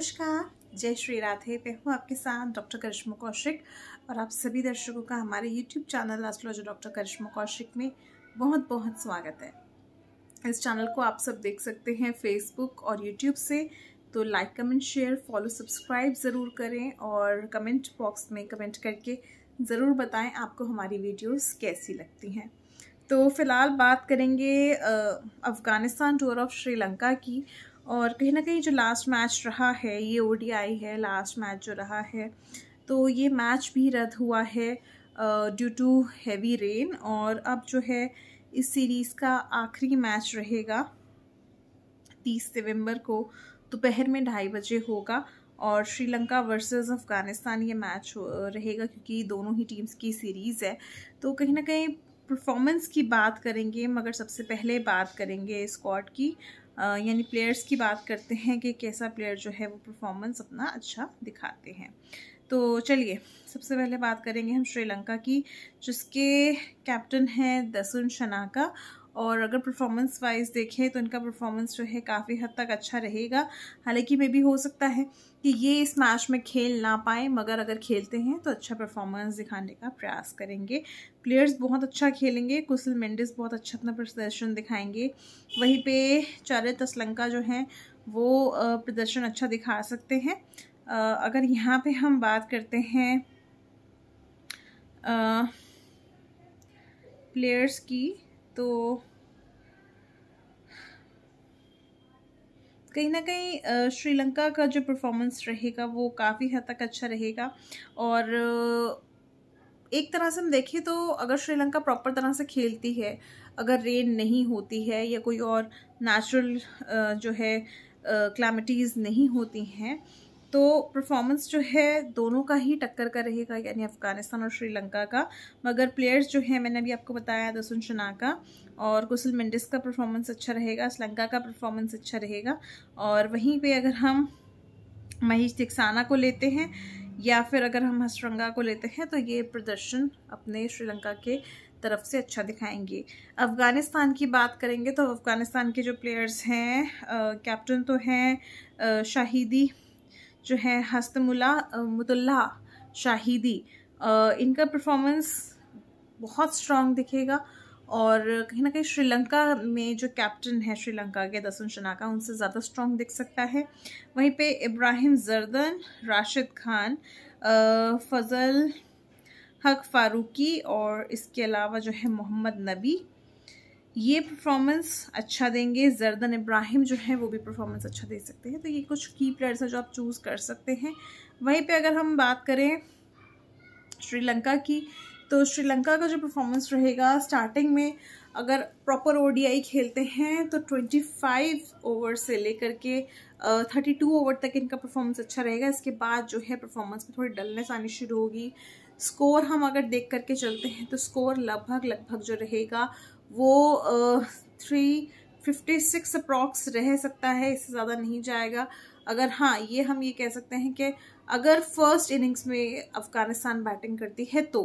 नमस्कार जय श्री राधे मैं हूँ आपके साथ डॉक्टर करिश्मा कौशिक और आप सभी दर्शकों का हमारे YouTube channel astrology doctor Karishma Kaushik में बहुत बहुत स्वागत है इस चैनल को आप सब देख सकते हैं फेसबुक और यूट्यूब से तो like comment share follow subscribe ज़रूर करें और कमेंट बॉक्स में कमेंट करके ज़रूर बताएं आपको हमारी वीडियोज़ कैसी लगती हैं तो फ़िलहाल बात करेंगे अफ़गानिस्तान टूर ऑफ श्रीलंका की और कहीं ना कहीं जो लास्ट मैच रहा है ये ओ है लास्ट मैच जो रहा है तो ये मैच भी रद्द हुआ है ड्यू टू हैवी रेन और अब जो है इस सीरीज़ का आखिरी मैच रहेगा तीस नवंबर को दोपहर में ढाई बजे होगा और श्रीलंका वर्सेस अफ़गानिस्तान ये मैच रहेगा क्योंकि दोनों ही टीम्स की सीरीज़ है तो कहीं ना कहीं परफॉर्मेंस की बात करेंगे मगर सबसे पहले बात करेंगे स्क्वाड की यानी प्लेयर्स की बात करते हैं कि कैसा प्लेयर जो है वो परफॉर्मेंस अपना अच्छा दिखाते हैं तो चलिए सबसे पहले बात करेंगे हम श्रीलंका की जिसके कैप्टन हैं दसुन शनाका और अगर परफॉर्मेंस वाइज देखें तो इनका परफॉर्मेंस जो है काफ़ी हद तक अच्छा रहेगा हालांकि मे भी हो सकता है कि ये इस मैच में खेल ना पाए मगर अगर खेलते हैं तो अच्छा परफॉर्मेंस दिखाने का प्रयास करेंगे प्लेयर्स बहुत अच्छा खेलेंगे कुसल मेंडिस बहुत अच्छा अपना प्रदर्शन दिखाएंगे वहीं पे चारे तस्लंका जो हैं वो प्रदर्शन अच्छा दिखा सकते हैं अगर यहाँ पर हम बात करते हैं प्लेयर्स की तो कहीं ना कहीं श्रीलंका का जो परफॉर्मेंस रहेगा वो काफ़ी हद तक अच्छा रहेगा और एक तरह से हम देखें तो अगर श्रीलंका प्रॉपर तरह से खेलती है अगर रेन नहीं होती है या कोई और नेचुरल जो है क्लैमिटीज़ नहीं होती हैं तो परफॉर्मेंस जो है दोनों का ही टक्कर का रहेगा यानी अफ़गानिस्तान और श्रीलंका का मगर प्लेयर्स जो हैं मैंने अभी आपको बताया दसुन शना का और कुसल मिंडिस का परफॉर्मेंस अच्छा रहेगा श्रीलंका का परफॉर्मेंस अच्छा रहेगा और वहीं पे अगर हम महेश दिक्साना को लेते हैं या फिर अगर हम हसरंगा को लेते हैं तो ये प्रदर्शन अपने श्रीलंका के तरफ से अच्छा दिखाएंगे अफ़गानिस्तान की बात करेंगे तो अफ़गानिस्तान के जो प्लेयर्स हैं कैप्टन तो हैं शाहिदी जो है हस्तमुला मुतुल्ला शाहिदी इनका परफॉर्मेंस बहुत स्ट्रांग दिखेगा और कहीं ना कहीं श्रीलंका में जो कैप्टन है श्रीलंका के दसन शनाका उनसे ज़्यादा स्ट्रॉन्ग दिख सकता है वहीं पे इब्राहिम जरदन राशिद खान फजल हक फारूकी और इसके अलावा जो है मोहम्मद नबी ये परफॉर्मेंस अच्छा देंगे जरदन इब्राहिम जो है वो भी परफॉर्मेंस अच्छा दे सकते हैं तो ये कुछ की प्लेयर्स हैं जो आप चूज़ कर सकते हैं वहीं पे अगर हम बात करें श्रीलंका की तो श्रीलंका का जो परफॉर्मेंस रहेगा स्टार्टिंग में अगर प्रॉपर ओडीआई खेलते हैं तो 25 ओवर से लेकर के थर्टी टू ओवर तक इनका परफॉर्मेंस अच्छा रहेगा इसके बाद जो है परफॉर्मेंस में थोड़ी डलनेस आनी शुरू होगी स्कोर हम अगर देख करके चलते हैं तो स्कोर लगभग लगभग जो रहेगा वो थ्री फिफ्टी सिक्स अप्रॉक्स रह सकता है इससे ज़्यादा नहीं जाएगा अगर हाँ ये हम ये कह सकते हैं कि अगर फर्स्ट इनिंग्स में अफ़गानिस्तान बैटिंग करती है तो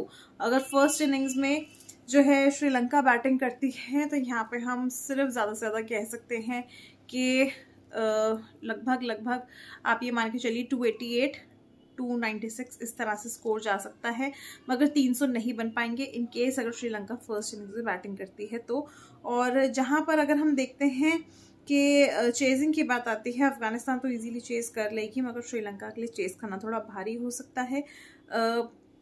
अगर फर्स्ट इनिंग्स में जो है श्रीलंका बैटिंग करती है तो यहाँ पे हम सिर्फ ज़्यादा से ज़्यादा कह सकते हैं कि लगभग लगभग आप ये मान के चलिए टू एटी एट 296 इस तरह से स्कोर जा सकता है मगर 300 नहीं बन पाएंगे इन केस अगर श्रीलंका फर्स्ट इनिंग से बैटिंग करती है तो और जहाँ पर अगर हम देखते हैं कि चेजिंग की बात आती है अफगानिस्तान तो इजीली चेज कर लेगी मगर श्रीलंका के लिए चेस करना थोड़ा भारी हो सकता है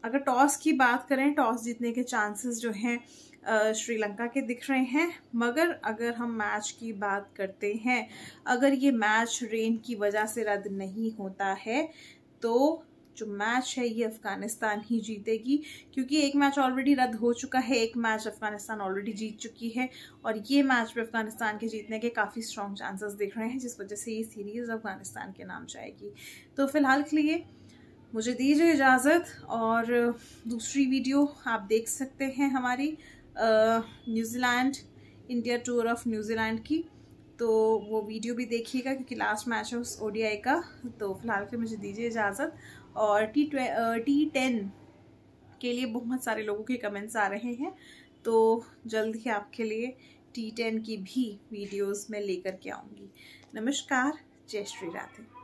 अगर टॉस की बात करें टॉस जीतने के चांसेस जो हैं श्रीलंका के दिख रहे हैं मगर अगर हम मैच की बात करते हैं अगर ये मैच रेन की वजह से रद्द नहीं होता है तो जो मैच है ये अफ़गानिस्तान ही जीतेगी क्योंकि एक मैच ऑलरेडी रद्द हो चुका है एक मैच अफ़गानिस्तान ऑलरेडी जीत चुकी है और ये मैच भी अफ़गानिस्तान के जीतने के काफ़ी स्ट्रॉन्ग चांसेस दिख रहे हैं जिस वजह से ये सीरीज़ अफ़गानिस्तान के नाम जाएगी तो फ़िलहाल के लिए मुझे दीजिए इजाज़त और दूसरी वीडियो आप देख सकते हैं हमारी New Zealand India tour of New Zealand की तो वो वीडियो भी देखिएगा क्योंकि लास्ट मैच है उस ओडीआई का तो फिलहाल के मुझे दीजिए इजाज़त और टी टी टेन के लिए बहुत सारे लोगों के कमेंट्स आ रहे हैं तो जल्द ही आपके लिए टी टेन की भी वीडियोस मैं लेकर के आऊँगी नमस्कार जय श्री राधे